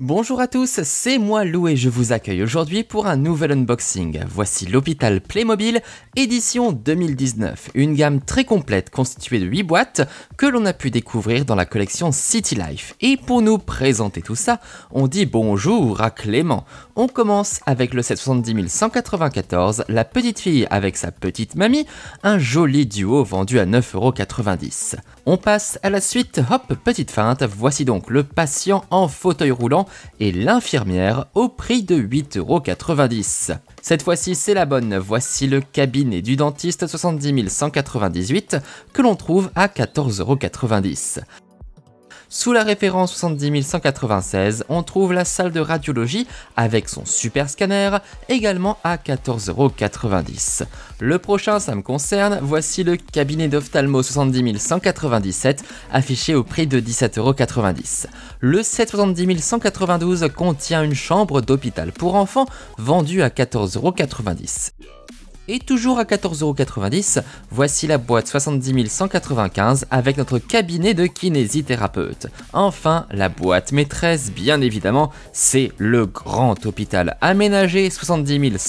Bonjour à tous, c'est moi Lou et je vous accueille aujourd'hui pour un nouvel unboxing. Voici l'hôpital Playmobil édition 2019, une gamme très complète constituée de 8 boîtes que l'on a pu découvrir dans la collection City Life. Et pour nous présenter tout ça, on dit bonjour à Clément, on commence avec le 770 La Petite Fille avec sa petite mamie, un joli duo vendu à 9,90€. On passe à la suite, hop, petite feinte, voici donc le patient en fauteuil roulant et l'infirmière au prix de 8,90€. Cette fois-ci, c'est la bonne. Voici le cabinet du dentiste 70 que l'on trouve à 14,90€. Sous la référence 70196, on trouve la salle de radiologie avec son super scanner, également à 14,90€. Le prochain, ça me concerne, voici le cabinet d'ophtalmo 70197, affiché au prix de 17,90€. Le 770192 contient une chambre d'hôpital pour enfants vendue à 14,90€. Et toujours à 14,90€, voici la boîte 70195 avec notre cabinet de kinésithérapeute. Enfin, la boîte maîtresse, bien évidemment, c'est le grand hôpital aménagé 70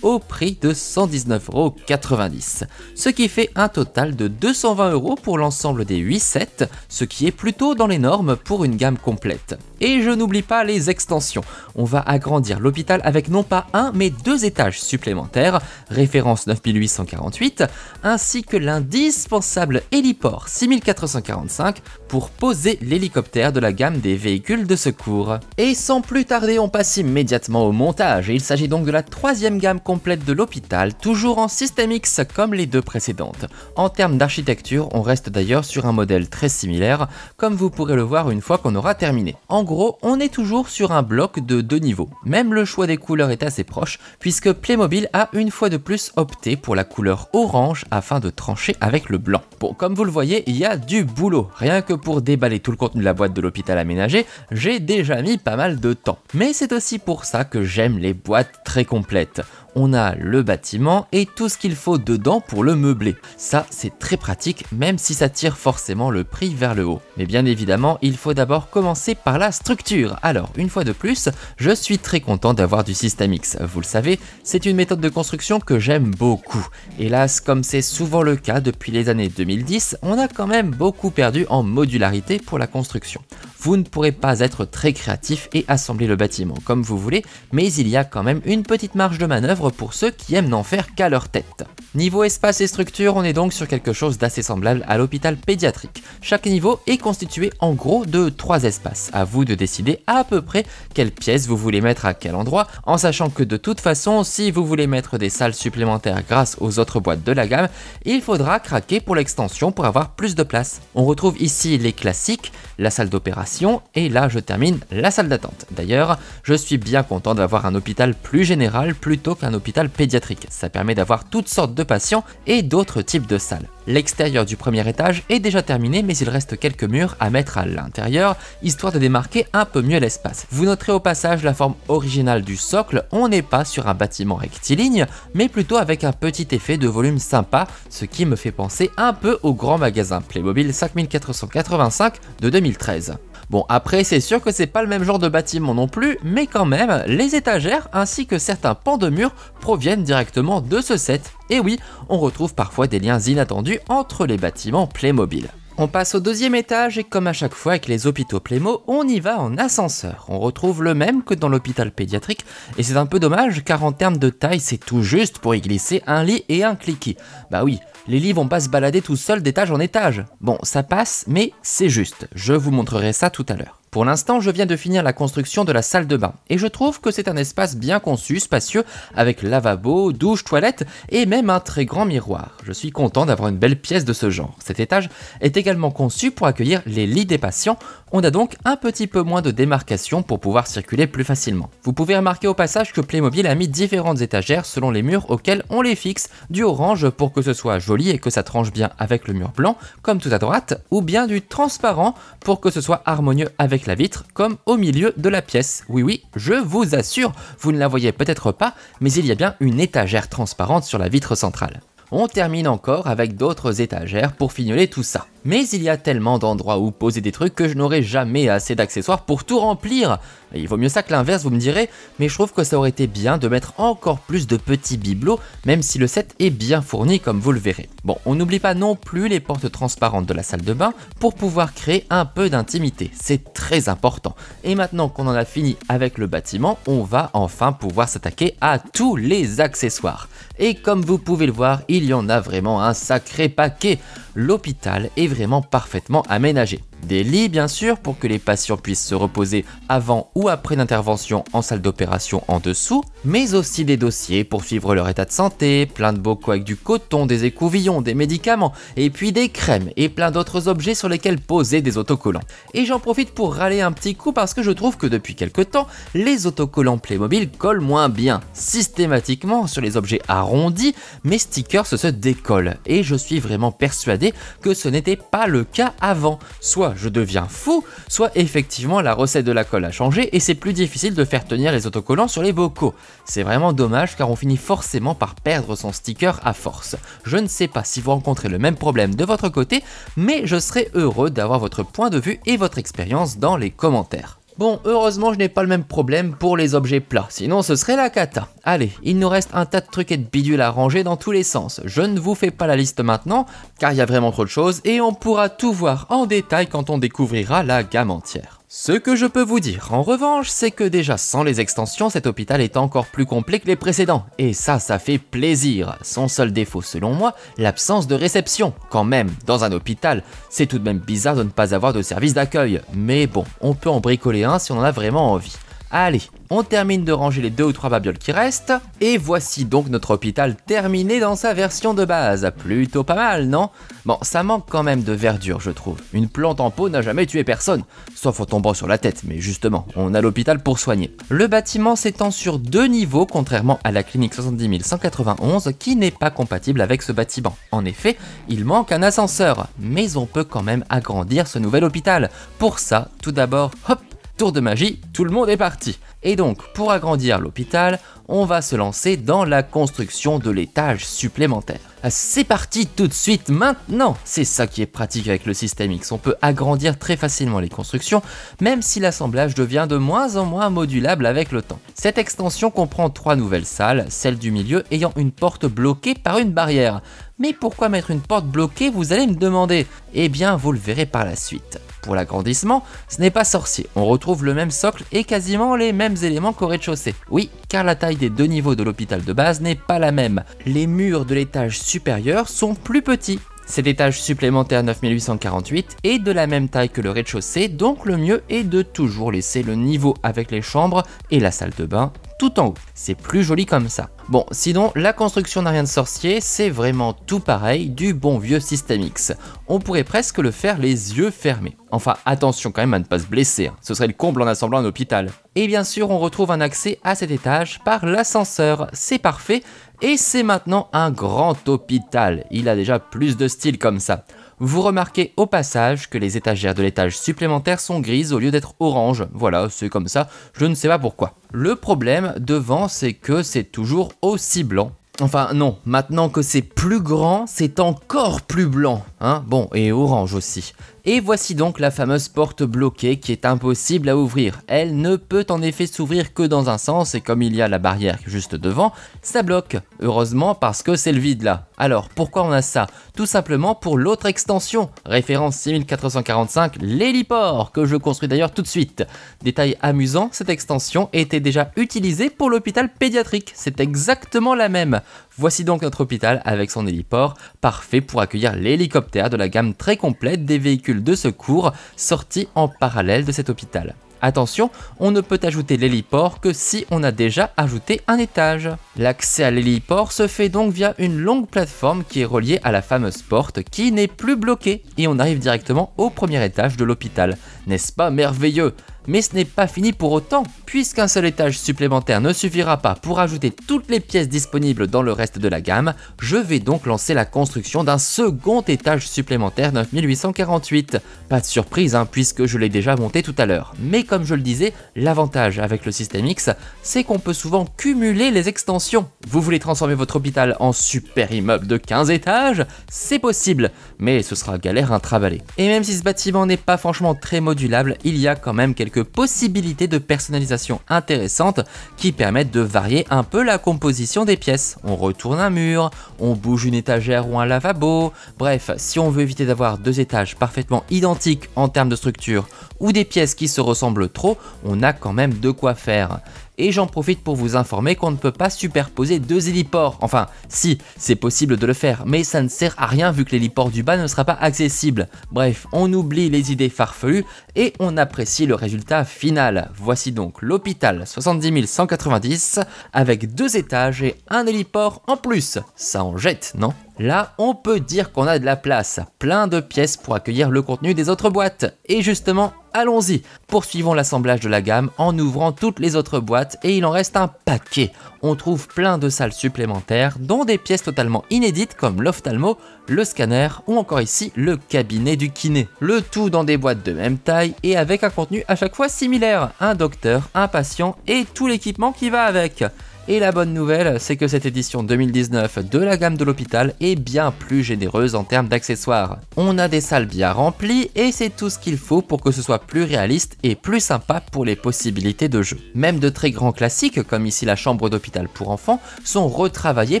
au prix de 119,90€. Ce qui fait un total de 220€ pour l'ensemble des 8 sets, ce qui est plutôt dans les normes pour une gamme complète. Et je n'oublie pas les extensions, on va agrandir l'hôpital avec non pas un mais deux étages supplémentaires référence 9848, ainsi que l'indispensable héliport 6445 pour poser l'hélicoptère de la gamme des véhicules de secours. Et sans plus tarder, on passe immédiatement au montage, il s'agit donc de la troisième gamme complète de l'hôpital, toujours en système X comme les deux précédentes. En termes d'architecture, on reste d'ailleurs sur un modèle très similaire, comme vous pourrez le voir une fois qu'on aura terminé. En gros, on est toujours sur un bloc de deux niveaux. Même le choix des couleurs est assez proche, puisque Playmobil a une fois de plus opté pour la couleur orange afin de trancher avec le blanc. Bon, comme vous le voyez, il y a du boulot. Rien que pour déballer tout le contenu de la boîte de l'hôpital aménagé, j'ai déjà mis pas mal de temps. Mais c'est aussi pour ça que j'aime les boîtes très complètes on a le bâtiment et tout ce qu'il faut dedans pour le meubler. Ça, c'est très pratique, même si ça tire forcément le prix vers le haut. Mais bien évidemment, il faut d'abord commencer par la structure. Alors, une fois de plus, je suis très content d'avoir du système X. Vous le savez, c'est une méthode de construction que j'aime beaucoup. Hélas, comme c'est souvent le cas depuis les années 2010, on a quand même beaucoup perdu en modularité pour la construction. Vous ne pourrez pas être très créatif et assembler le bâtiment comme vous voulez, mais il y a quand même une petite marge de manœuvre pour ceux qui aiment n'en faire qu'à leur tête. Niveau espace et structure, on est donc sur quelque chose d'assez semblable à l'hôpital pédiatrique. Chaque niveau est constitué en gros de trois espaces, à vous de décider à peu près quelle pièce vous voulez mettre à quel endroit, en sachant que de toute façon, si vous voulez mettre des salles supplémentaires grâce aux autres boîtes de la gamme, il faudra craquer pour l'extension pour avoir plus de place. On retrouve ici les classiques, la salle d'opération, et là je termine la salle d'attente. D'ailleurs, je suis bien content d'avoir un hôpital plus général plutôt qu'un un hôpital pédiatrique. Ça permet d'avoir toutes sortes de patients et d'autres types de salles. L'extérieur du premier étage est déjà terminé mais il reste quelques murs à mettre à l'intérieur, histoire de démarquer un peu mieux l'espace. Vous noterez au passage la forme originale du socle, on n'est pas sur un bâtiment rectiligne, mais plutôt avec un petit effet de volume sympa, ce qui me fait penser un peu au grand magasin Playmobil 5485 de 2013. Bon, après, c'est sûr que c'est pas le même genre de bâtiment non plus, mais quand même, les étagères ainsi que certains pans de murs proviennent directement de ce set. Et oui, on retrouve parfois des liens inattendus entre les bâtiments Playmobil. On passe au deuxième étage et comme à chaque fois avec les hôpitaux Plémo, on y va en ascenseur. On retrouve le même que dans l'hôpital pédiatrique et c'est un peu dommage car en termes de taille c'est tout juste pour y glisser un lit et un cliquet. Bah oui, les lits vont pas se balader tout seuls d'étage en étage. Bon, ça passe mais c'est juste, je vous montrerai ça tout à l'heure. Pour l'instant, je viens de finir la construction de la salle de bain et je trouve que c'est un espace bien conçu, spacieux, avec lavabo, douche, toilette et même un très grand miroir. Je suis content d'avoir une belle pièce de ce genre. Cet étage est également conçu pour accueillir les lits des patients on a donc un petit peu moins de démarcation pour pouvoir circuler plus facilement. Vous pouvez remarquer au passage que Playmobil a mis différentes étagères selon les murs auxquels on les fixe, du orange pour que ce soit joli et que ça tranche bien avec le mur blanc, comme tout à droite, ou bien du transparent pour que ce soit harmonieux avec la vitre, comme au milieu de la pièce. Oui oui, je vous assure, vous ne la voyez peut-être pas, mais il y a bien une étagère transparente sur la vitre centrale. On termine encore avec d'autres étagères pour fignoler tout ça. Mais il y a tellement d'endroits où poser des trucs que je n'aurai jamais assez d'accessoires pour tout remplir. il vaut mieux ça que l'inverse, vous me direz, mais je trouve que ça aurait été bien de mettre encore plus de petits bibelots, même si le set est bien fourni comme vous le verrez. Bon, on n'oublie pas non plus les portes transparentes de la salle de bain pour pouvoir créer un peu d'intimité, c'est très important. Et maintenant qu'on en a fini avec le bâtiment, on va enfin pouvoir s'attaquer à tous les accessoires. Et comme vous pouvez le voir, il y en a vraiment un sacré paquet. L'hôpital est vraiment parfaitement aménagé. Des lits bien sûr pour que les patients puissent se reposer avant ou après l'intervention en salle d'opération en dessous, mais aussi des dossiers pour suivre leur état de santé, plein de bocaux avec du coton, des écouvillons, des médicaments, et puis des crèmes et plein d'autres objets sur lesquels poser des autocollants. Et j'en profite pour râler un petit coup parce que je trouve que depuis quelques temps, les autocollants Playmobil collent moins bien. Systématiquement sur les objets arrondis, mes stickers se décollent, et je suis vraiment persuadé que ce n'était pas le cas avant, soit soit je deviens fou, soit effectivement la recette de la colle a changé et c'est plus difficile de faire tenir les autocollants sur les bocaux. C'est vraiment dommage car on finit forcément par perdre son sticker à force. Je ne sais pas si vous rencontrez le même problème de votre côté, mais je serais heureux d'avoir votre point de vue et votre expérience dans les commentaires. Bon, heureusement, je n'ai pas le même problème pour les objets plats, sinon ce serait la cata. Allez, il nous reste un tas de trucs et de bidules à ranger dans tous les sens. Je ne vous fais pas la liste maintenant, car il y a vraiment trop de choses, et on pourra tout voir en détail quand on découvrira la gamme entière. Ce que je peux vous dire en revanche, c'est que déjà sans les extensions, cet hôpital est encore plus complet que les précédents, et ça, ça fait plaisir. Son seul défaut selon moi, l'absence de réception. Quand même, dans un hôpital, c'est tout de même bizarre de ne pas avoir de service d'accueil, mais bon, on peut en bricoler un si on en a vraiment envie. Allez, on termine de ranger les deux ou trois babioles qui restent, et voici donc notre hôpital terminé dans sa version de base. Plutôt pas mal, non Bon, ça manque quand même de verdure, je trouve. Une plante en pot n'a jamais tué personne, sauf en tombant sur la tête, mais justement, on a l'hôpital pour soigner. Le bâtiment s'étend sur deux niveaux, contrairement à la clinique 70191, qui n'est pas compatible avec ce bâtiment. En effet, il manque un ascenseur, mais on peut quand même agrandir ce nouvel hôpital. Pour ça, tout d'abord, hop tour de magie, tout le monde est parti. Et donc, pour agrandir l'hôpital, on va se lancer dans la construction de l'étage supplémentaire. Ah, c'est parti tout de suite maintenant C'est ça qui est pratique avec le système X, on peut agrandir très facilement les constructions, même si l'assemblage devient de moins en moins modulable avec le temps. Cette extension comprend trois nouvelles salles, celle du milieu ayant une porte bloquée par une barrière. Mais pourquoi mettre une porte bloquée, vous allez me demander Eh bien, vous le verrez par la suite. Pour l'agrandissement, ce n'est pas sorcier, on retrouve le même socle et quasiment les mêmes éléments qu'au rez-de-chaussée. Oui, car la taille des deux niveaux de l'hôpital de base n'est pas la même. Les murs de l'étage supérieur sont plus petits, cet étage supplémentaire 9848 est de la même taille que le rez-de-chaussée, donc le mieux est de toujours laisser le niveau avec les chambres et la salle de bain tout en haut. C'est plus joli comme ça. Bon, sinon, la construction n'a rien de sorcier, c'est vraiment tout pareil du bon vieux System X. On pourrait presque le faire les yeux fermés. Enfin, attention quand même à ne pas se blesser, hein. ce serait le comble en assemblant un hôpital. Et bien sûr, on retrouve un accès à cet étage par l'ascenseur, c'est parfait, et c'est maintenant un grand hôpital, il a déjà plus de style comme ça. Vous remarquez au passage que les étagères de l'étage supplémentaire sont grises au lieu d'être orange. Voilà, c'est comme ça, je ne sais pas pourquoi. Le problème devant, c'est que c'est toujours aussi blanc. Enfin non, maintenant que c'est plus grand, c'est encore plus blanc. Hein, bon, et orange aussi. Et voici donc la fameuse porte bloquée qui est impossible à ouvrir. Elle ne peut en effet s'ouvrir que dans un sens et comme il y a la barrière juste devant, ça bloque. Heureusement parce que c'est le vide là. Alors pourquoi on a ça Tout simplement pour l'autre extension, référence 6445, l'héliport, que je construis d'ailleurs tout de suite. Détail amusant, cette extension était déjà utilisée pour l'hôpital pédiatrique, c'est exactement la même. Voici donc notre hôpital avec son héliport, parfait pour accueillir l'hélicoptère de la gamme très complète des véhicules de secours sortis en parallèle de cet hôpital. Attention, on ne peut ajouter l'héliport que si on a déjà ajouté un étage. L'accès à l'héliport se fait donc via une longue plateforme qui est reliée à la fameuse porte qui n'est plus bloquée et on arrive directement au premier étage de l'hôpital. N'est-ce pas merveilleux Mais ce n'est pas fini pour autant, puisqu'un seul étage supplémentaire ne suffira pas pour ajouter toutes les pièces disponibles dans le reste de la gamme, je vais donc lancer la construction d'un second étage supplémentaire 9848. Pas de surprise hein, puisque je l'ai déjà monté tout à l'heure, mais comme je le disais, l'avantage avec le système X, c'est qu'on peut souvent cumuler les extensions. Vous voulez transformer votre hôpital en super immeuble de 15 étages C'est possible, mais ce sera galère à travailler. Et même si ce bâtiment n'est pas franchement très modulé, il y a quand même quelques possibilités de personnalisation intéressantes qui permettent de varier un peu la composition des pièces. On retourne un mur, on bouge une étagère ou un lavabo, bref, si on veut éviter d'avoir deux étages parfaitement identiques en termes de structure ou des pièces qui se ressemblent trop, on a quand même de quoi faire et j'en profite pour vous informer qu'on ne peut pas superposer deux héliports. Enfin, si, c'est possible de le faire, mais ça ne sert à rien vu que l'héliport du bas ne sera pas accessible. Bref, on oublie les idées farfelues et on apprécie le résultat final. Voici donc l'hôpital 70190 avec deux étages et un héliport en plus. Ça en jette, non Là, on peut dire qu'on a de la place, plein de pièces pour accueillir le contenu des autres boîtes. Et justement, allons-y Poursuivons l'assemblage de la gamme en ouvrant toutes les autres boîtes et il en reste un paquet. On trouve plein de salles supplémentaires, dont des pièces totalement inédites comme l'ophtalmo, le scanner ou encore ici le cabinet du kiné. Le tout dans des boîtes de même taille et avec un contenu à chaque fois similaire, un docteur, un patient et tout l'équipement qui va avec. Et la bonne nouvelle, c'est que cette édition 2019 de la gamme de l'hôpital est bien plus généreuse en termes d'accessoires. On a des salles bien remplies et c'est tout ce qu'il faut pour que ce soit plus réaliste et plus sympa pour les possibilités de jeu. Même de très grands classiques, comme ici la chambre d'hôpital pour enfants, sont retravaillés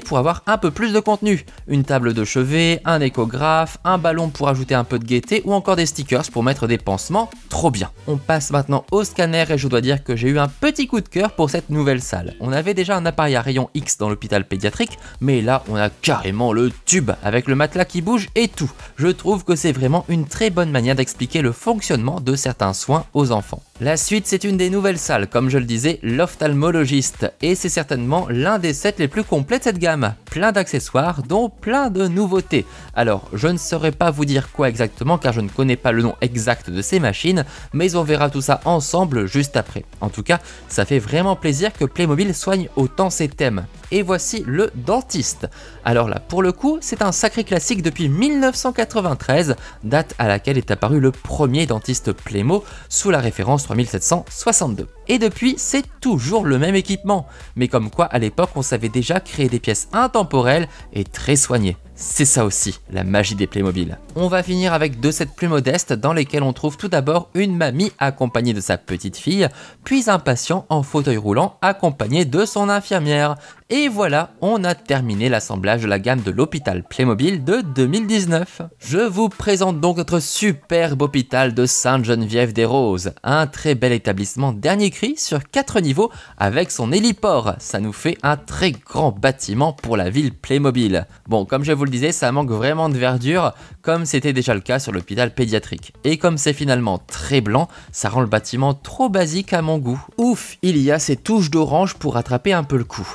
pour avoir un peu plus de contenu. Une table de chevet, un échographe, un ballon pour ajouter un peu de gaieté ou encore des stickers pour mettre des pansements, trop bien. On passe maintenant au scanner et je dois dire que j'ai eu un petit coup de cœur pour cette nouvelle salle. On avait déjà un appareil à rayon X dans l'hôpital pédiatrique, mais là on a carrément le tube avec le matelas qui bouge et tout. Je trouve que c'est vraiment une très bonne manière d'expliquer le fonctionnement de certains soins aux enfants. La suite, c'est une des nouvelles salles, comme je le disais, l'ophtalmologiste, et c'est certainement l'un des sets les plus complets de cette gamme, plein d'accessoires, dont plein de nouveautés. Alors, je ne saurais pas vous dire quoi exactement car je ne connais pas le nom exact de ces machines, mais on verra tout ça ensemble juste après. En tout cas, ça fait vraiment plaisir que Playmobil soigne autant ces thèmes. Et voici le dentiste. Alors là, pour le coup, c'est un sacré classique depuis 1993, date à laquelle est apparu le premier dentiste Playmo, sous la référence et depuis, c'est toujours le même équipement, mais comme quoi à l'époque on savait déjà créer des pièces intemporelles et très soignées. C'est ça aussi, la magie des Playmobil. On va finir avec deux sets plus modestes dans lesquels on trouve tout d'abord une mamie accompagnée de sa petite fille, puis un patient en fauteuil roulant accompagné de son infirmière. Et voilà, on a terminé l'assemblage de la gamme de l'hôpital Playmobil de 2019. Je vous présente donc notre superbe hôpital de Sainte-Geneviève-des-Roses, un très bel établissement dernier cri sur 4 niveaux avec son héliport. Ça nous fait un très grand bâtiment pour la ville Playmobil. Bon, comme je vous le disais, ça manque vraiment de verdure, comme c'était déjà le cas sur l'hôpital pédiatrique. Et comme c'est finalement très blanc, ça rend le bâtiment trop basique à mon goût. Ouf, il y a ces touches d'orange pour attraper un peu le coup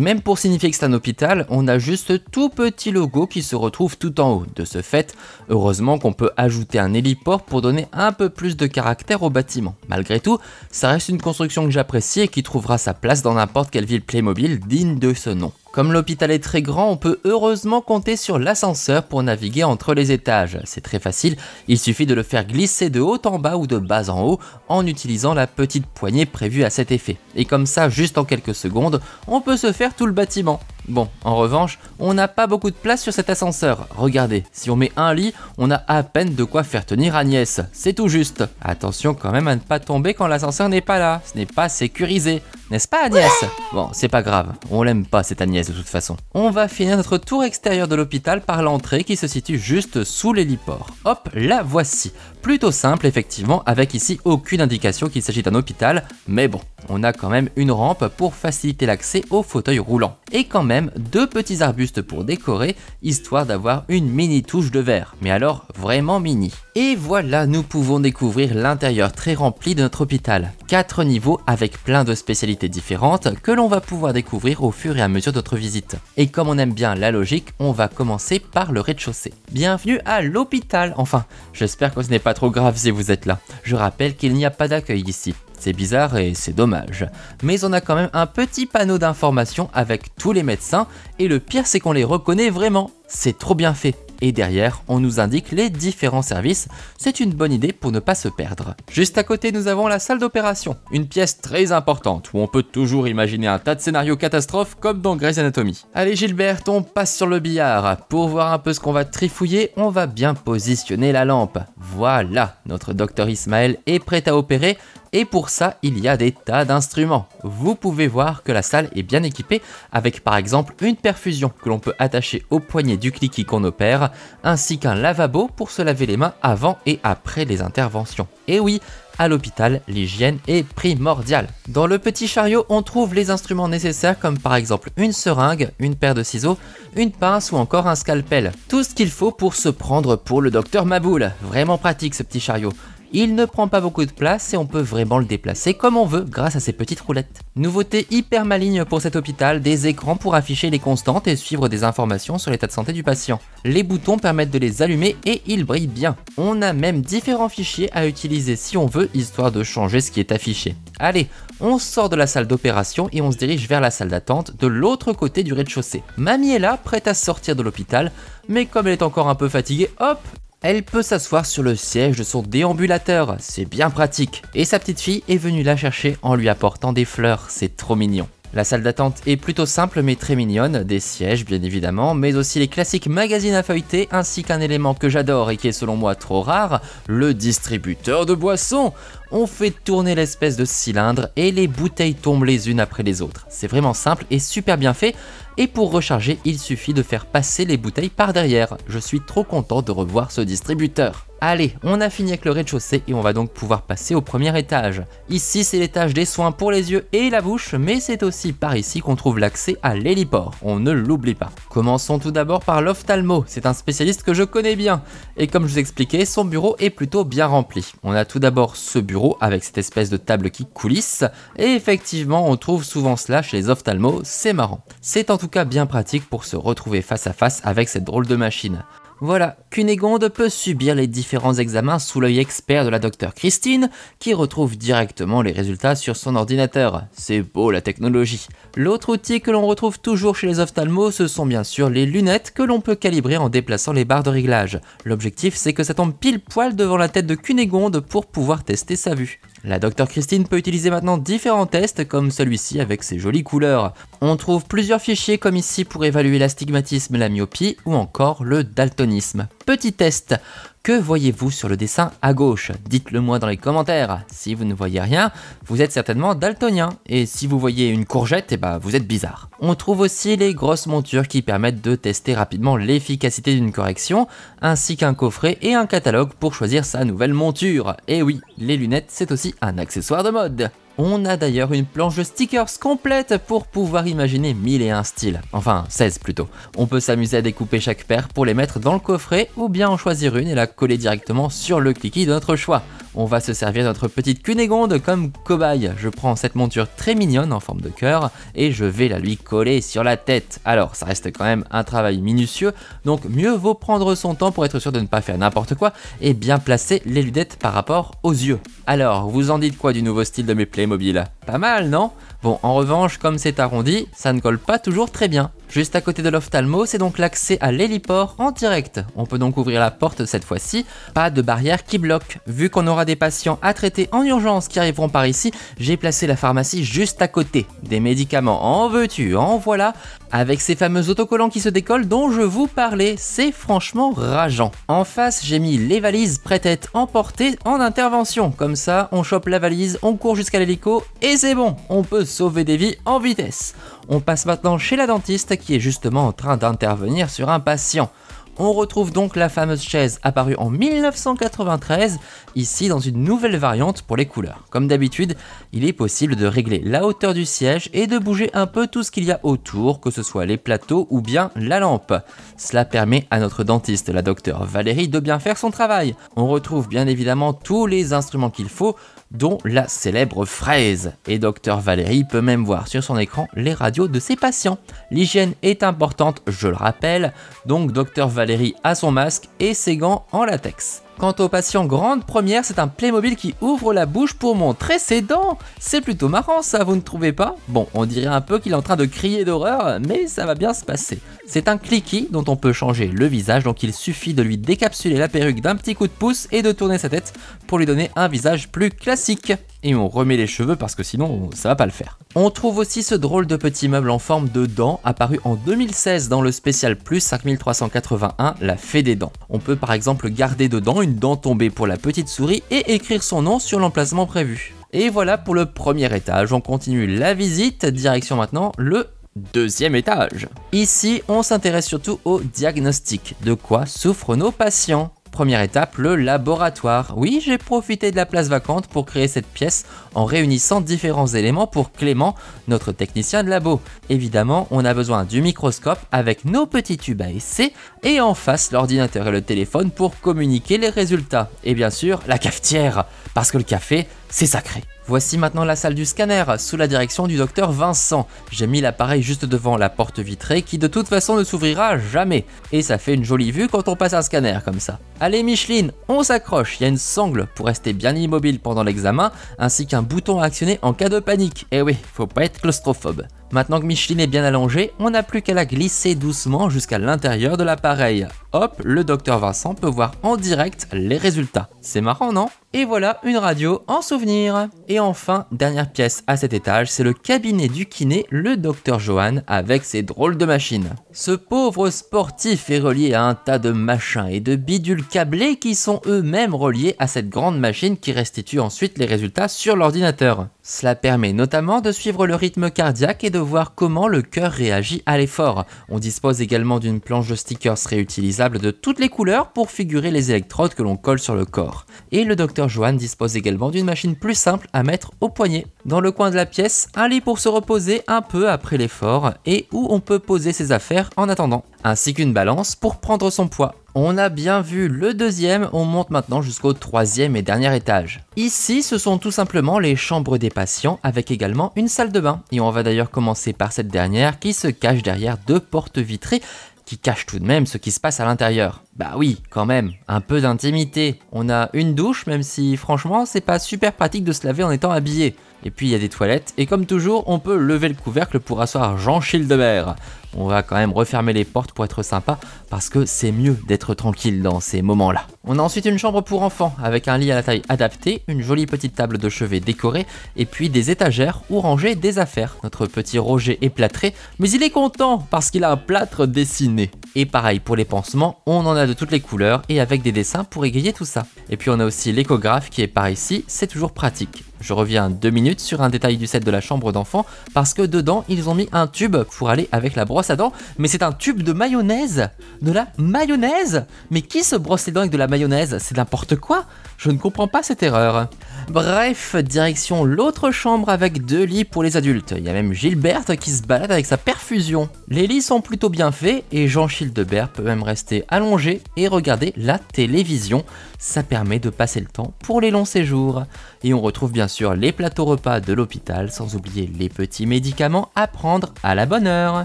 même pour signifier que c'est un hôpital, on a juste ce tout petit logo qui se retrouve tout en haut. De ce fait, heureusement qu'on peut ajouter un héliport pour donner un peu plus de caractère au bâtiment. Malgré tout, ça reste une construction que j'apprécie et qui trouvera sa place dans n'importe quelle ville Playmobil digne de ce nom. Comme l'hôpital est très grand, on peut heureusement compter sur l'ascenseur pour naviguer entre les étages. C'est très facile, il suffit de le faire glisser de haut en bas ou de bas en haut en utilisant la petite poignée prévue à cet effet. Et comme ça, juste en quelques secondes, on peut se faire tout le bâtiment. Bon, en revanche, on n'a pas beaucoup de place sur cet ascenseur. Regardez, si on met un lit, on a à peine de quoi faire tenir Agnès. C'est tout juste. Attention quand même à ne pas tomber quand l'ascenseur n'est pas là. Ce n'est pas sécurisé. N'est-ce pas Agnès Bon, c'est pas grave. On l'aime pas cette Agnès de toute façon. On va finir notre tour extérieur de l'hôpital par l'entrée qui se situe juste sous l'héliport. Hop, la voici. Plutôt simple effectivement, avec ici aucune indication qu'il s'agit d'un hôpital. Mais bon, on a quand même une rampe pour faciliter l'accès aux fauteuils roulants. Et quand même, deux petits arbustes pour décorer, histoire d'avoir une mini touche de verre. mais alors vraiment mini. Et voilà, nous pouvons découvrir l'intérieur très rempli de notre hôpital. Quatre niveaux avec plein de spécialités différentes que l'on va pouvoir découvrir au fur et à mesure de notre visite. Et comme on aime bien la logique, on va commencer par le rez-de-chaussée. Bienvenue à l'hôpital, enfin, j'espère que ce n'est pas trop grave si vous êtes là. Je rappelle qu'il n'y a pas d'accueil ici. C'est bizarre et c'est dommage. Mais on a quand même un petit panneau d'information avec tous les médecins et le pire c'est qu'on les reconnaît vraiment. C'est trop bien fait. Et derrière, on nous indique les différents services. C'est une bonne idée pour ne pas se perdre. Juste à côté, nous avons la salle d'opération, une pièce très importante où on peut toujours imaginer un tas de scénarios catastrophes comme dans Grey's Anatomy. Allez Gilbert, on passe sur le billard. Pour voir un peu ce qu'on va trifouiller, on va bien positionner la lampe. Voilà, notre docteur Ismaël est prêt à opérer et pour ça, il y a des tas d'instruments. Vous pouvez voir que la salle est bien équipée avec par exemple une perfusion que l'on peut attacher au poignet du cliquis qu'on opère, ainsi qu'un lavabo pour se laver les mains avant et après les interventions. Et oui, à l'hôpital, l'hygiène est primordiale. Dans le petit chariot, on trouve les instruments nécessaires comme par exemple une seringue, une paire de ciseaux, une pince ou encore un scalpel. Tout ce qu'il faut pour se prendre pour le docteur Maboul. Vraiment pratique ce petit chariot. Il ne prend pas beaucoup de place et on peut vraiment le déplacer comme on veut grâce à ses petites roulettes. Nouveauté hyper maligne pour cet hôpital, des écrans pour afficher les constantes et suivre des informations sur l'état de santé du patient. Les boutons permettent de les allumer et ils brillent bien. On a même différents fichiers à utiliser si on veut, histoire de changer ce qui est affiché. Allez, on sort de la salle d'opération et on se dirige vers la salle d'attente de l'autre côté du rez-de-chaussée. Mamie est là, prête à sortir de l'hôpital, mais comme elle est encore un peu fatiguée, hop, elle peut s'asseoir sur le siège de son déambulateur, c'est bien pratique. Et sa petite fille est venue la chercher en lui apportant des fleurs, c'est trop mignon. La salle d'attente est plutôt simple mais très mignonne, des sièges bien évidemment, mais aussi les classiques magazines à feuilleter ainsi qu'un élément que j'adore et qui est selon moi trop rare, le distributeur de boissons on fait tourner l'espèce de cylindre et les bouteilles tombent les unes après les autres. C'est vraiment simple et super bien fait, et pour recharger, il suffit de faire passer les bouteilles par derrière. Je suis trop content de revoir ce distributeur. Allez, on a fini avec le rez-de-chaussée et on va donc pouvoir passer au premier étage. Ici, c'est l'étage des soins pour les yeux et la bouche, mais c'est aussi par ici qu'on trouve l'accès à l'héliport, on ne l'oublie pas. Commençons tout d'abord par l'ophtalmo, c'est un spécialiste que je connais bien, et comme je vous expliquais, son bureau est plutôt bien rempli. On a tout d'abord ce bureau avec cette espèce de table qui coulisse. Et effectivement, on trouve souvent cela chez les Ophtalmo, c'est marrant. C'est en tout cas bien pratique pour se retrouver face à face avec cette drôle de machine. Voilà, Cunégonde peut subir les différents examens sous l'œil expert de la docteur Christine, qui retrouve directement les résultats sur son ordinateur. C'est beau la technologie. L'autre outil que l'on retrouve toujours chez les ophtalmos, ce sont bien sûr les lunettes que l'on peut calibrer en déplaçant les barres de réglage. L'objectif, c'est que ça tombe pile poil devant la tête de Cunégonde pour pouvoir tester sa vue. La docteur Christine peut utiliser maintenant différents tests comme celui-ci avec ses jolies couleurs. On trouve plusieurs fichiers comme ici pour évaluer l'astigmatisme, la myopie ou encore le daltonisme petit test. Que voyez-vous sur le dessin à gauche Dites-le moi dans les commentaires. Si vous ne voyez rien, vous êtes certainement daltonien. Et si vous voyez une courgette, eh ben, vous êtes bizarre. On trouve aussi les grosses montures qui permettent de tester rapidement l'efficacité d'une correction, ainsi qu'un coffret et un catalogue pour choisir sa nouvelle monture. Et oui, les lunettes, c'est aussi un accessoire de mode. On a d'ailleurs une planche de stickers complète pour pouvoir imaginer 1001 styles, enfin 16 plutôt. On peut s'amuser à découper chaque paire pour les mettre dans le coffret ou bien en choisir une et la coller directement sur le clicky de notre choix. On va se servir de notre petite Cunégonde comme cobaye. Je prends cette monture très mignonne en forme de cœur et je vais la lui coller sur la tête. Alors ça reste quand même un travail minutieux, donc mieux vaut prendre son temps pour être sûr de ne pas faire n'importe quoi et bien placer les lunettes par rapport aux yeux. Alors, vous en dites quoi du nouveau style de mes Playmobil Pas mal, non Bon, en revanche, comme c'est arrondi, ça ne colle pas toujours très bien. Juste à côté de l'ophtalmo, c'est donc l'accès à l'héliport en direct. On peut donc ouvrir la porte cette fois-ci, pas de barrière qui bloque. Vu qu'on aura des patients à traiter en urgence qui arriveront par ici, j'ai placé la pharmacie juste à côté. Des médicaments en veux-tu, en voilà, avec ces fameux autocollants qui se décollent dont je vous parlais, c'est franchement rageant. En face, j'ai mis les valises prêtes à être emportées en intervention. Comme ça, on chope la valise, on court jusqu'à l'hélico et c'est bon, on peut sauver des vies en vitesse. On passe maintenant chez la dentiste qui est justement en train d'intervenir sur un patient. On retrouve donc la fameuse chaise apparue en 1993, ici dans une nouvelle variante pour les couleurs. Comme d'habitude, il est possible de régler la hauteur du siège et de bouger un peu tout ce qu'il y a autour, que ce soit les plateaux ou bien la lampe. Cela permet à notre dentiste, la docteure Valérie, de bien faire son travail. On retrouve bien évidemment tous les instruments qu'il faut dont la célèbre fraise. Et Dr Valérie peut même voir sur son écran les radios de ses patients. L'hygiène est importante, je le rappelle, donc Dr Valérie a son masque et ses gants en latex. Quant au patient grande première, c'est un Playmobil qui ouvre la bouche pour montrer ses dents. C'est plutôt marrant ça, vous ne trouvez pas Bon, on dirait un peu qu'il est en train de crier d'horreur, mais ça va bien se passer. C'est un clicky dont on peut changer le visage, donc il suffit de lui décapsuler la perruque d'un petit coup de pouce et de tourner sa tête pour lui donner un visage plus classique et on remet les cheveux parce que sinon ça va pas le faire. On trouve aussi ce drôle de petit meuble en forme de dent apparu en 2016 dans le spécial plus 5381 La Fée des Dents. On peut par exemple garder dedans une dent tombée pour la petite souris et écrire son nom sur l'emplacement prévu. Et voilà pour le premier étage, on continue la visite, direction maintenant le deuxième étage. Ici, on s'intéresse surtout au diagnostic, de quoi souffrent nos patients. Première étape, le laboratoire. Oui, j'ai profité de la place vacante pour créer cette pièce en réunissant différents éléments pour Clément, notre technicien de labo. Évidemment, on a besoin du microscope avec nos petits tubes à essai et en face l'ordinateur et le téléphone pour communiquer les résultats. Et bien sûr, la cafetière, parce que le café, c'est sacré. Voici maintenant la salle du scanner, sous la direction du docteur Vincent. J'ai mis l'appareil juste devant la porte vitrée qui de toute façon ne s'ouvrira jamais. Et ça fait une jolie vue quand on passe un scanner comme ça. Allez Micheline, on s'accroche, il y a une sangle pour rester bien immobile pendant l'examen, ainsi qu'un bouton à actionner en cas de panique. Eh oui, faut pas être claustrophobe. Maintenant que Micheline est bien allongée, on n'a plus qu'à la glisser doucement jusqu'à l'intérieur de l'appareil. Hop, le docteur Vincent peut voir en direct les résultats. C'est marrant, non Et voilà une radio en souvenir et enfin, dernière pièce à cet étage, c'est le cabinet du kiné, le docteur Johan, avec ses drôles de machines. Ce pauvre sportif est relié à un tas de machins et de bidules câblés qui sont eux-mêmes reliés à cette grande machine qui restitue ensuite les résultats sur l'ordinateur. Cela permet notamment de suivre le rythme cardiaque et de voir comment le cœur réagit à l'effort. On dispose également d'une planche de stickers réutilisable de toutes les couleurs pour figurer les électrodes que l'on colle sur le corps. Et le docteur Johan dispose également d'une machine plus simple à mettre au poignet. Dans le coin de la pièce, un lit pour se reposer un peu après l'effort et où on peut poser ses affaires en attendant, ainsi qu'une balance pour prendre son poids. On a bien vu le deuxième, on monte maintenant jusqu'au troisième et dernier étage. Ici, ce sont tout simplement les chambres des patients avec également une salle de bain. Et on va d'ailleurs commencer par cette dernière qui se cache derrière deux portes vitrées qui cachent tout de même ce qui se passe à l'intérieur. Bah oui, quand même, un peu d'intimité. On a une douche, même si franchement, c'est pas super pratique de se laver en étant habillé. Et puis il y a des toilettes. Et comme toujours, on peut lever le couvercle pour asseoir Jean Childebert on va quand même refermer les portes pour être sympa, parce que c'est mieux d'être tranquille dans ces moments-là. On a ensuite une chambre pour enfants, avec un lit à la taille adaptée, une jolie petite table de chevet décorée, et puis des étagères où ranger des affaires. Notre petit Roger est plâtré, mais il est content parce qu'il a un plâtre dessiné. Et pareil pour les pansements, on en a de toutes les couleurs et avec des dessins pour égayer tout ça. Et puis on a aussi l'échographe qui est par ici, c'est toujours pratique. Je reviens deux minutes sur un détail du set de la chambre d'enfant parce que dedans ils ont mis un tube pour aller avec la brosse brosse à dents, mais c'est un tube de mayonnaise. De la mayonnaise Mais qui se brosse les dents avec de la mayonnaise C'est n'importe quoi Je ne comprends pas cette erreur. Bref, direction l'autre chambre avec deux lits pour les adultes. Il y a même Gilberte qui se balade avec sa perfusion. Les lits sont plutôt bien faits et Jean Childebert peut même rester allongé et regarder la télévision. Ça permet de passer le temps pour les longs séjours. Et on retrouve bien sûr les plateaux repas de l'hôpital sans oublier les petits médicaments à prendre à la bonne heure.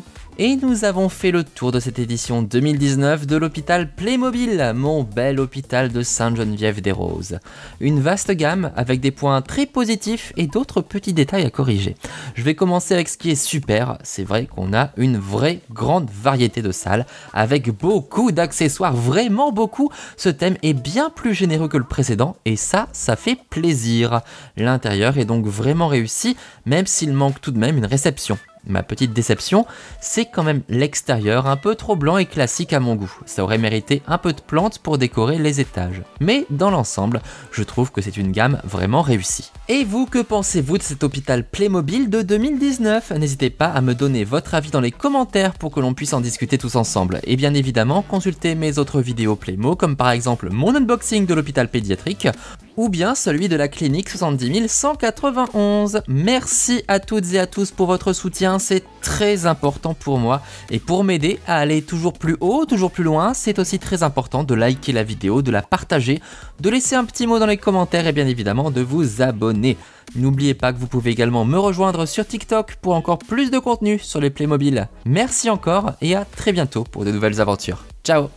Et nous avons fait le tour de cette édition 2019 de l'hôpital Playmobil, mon bel hôpital de Sainte-Geneviève-des-Roses. Une vaste gamme avec des points très positifs et d'autres petits détails à corriger. Je vais commencer avec ce qui est super, c'est vrai qu'on a une vraie grande variété de salles avec beaucoup d'accessoires, vraiment beaucoup. Ce thème est bien plus généreux que le précédent et ça, ça fait plaisir. L'intérieur est donc vraiment réussi, même s'il manque tout de même une réception. Ma petite déception, c'est quand même l'extérieur un peu trop blanc et classique à mon goût. Ça aurait mérité un peu de plantes pour décorer les étages. Mais dans l'ensemble, je trouve que c'est une gamme vraiment réussie. Et vous, que pensez-vous de cet hôpital Playmobil de 2019 N'hésitez pas à me donner votre avis dans les commentaires pour que l'on puisse en discuter tous ensemble. Et bien évidemment, consultez mes autres vidéos Playmo, comme par exemple mon unboxing de l'hôpital pédiatrique, ou bien celui de la clinique 70 Merci à toutes et à tous pour votre soutien, c'est très important pour moi et pour m'aider à aller toujours plus haut, toujours plus loin, c'est aussi très important de liker la vidéo, de la partager, de laisser un petit mot dans les commentaires et bien évidemment de vous abonner. N'oubliez pas que vous pouvez également me rejoindre sur TikTok pour encore plus de contenu sur les Playmobil. Merci encore et à très bientôt pour de nouvelles aventures. Ciao